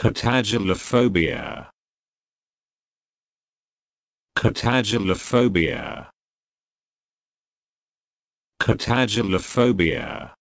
Catagulophobia. Catagulophobia. Catagulophobia.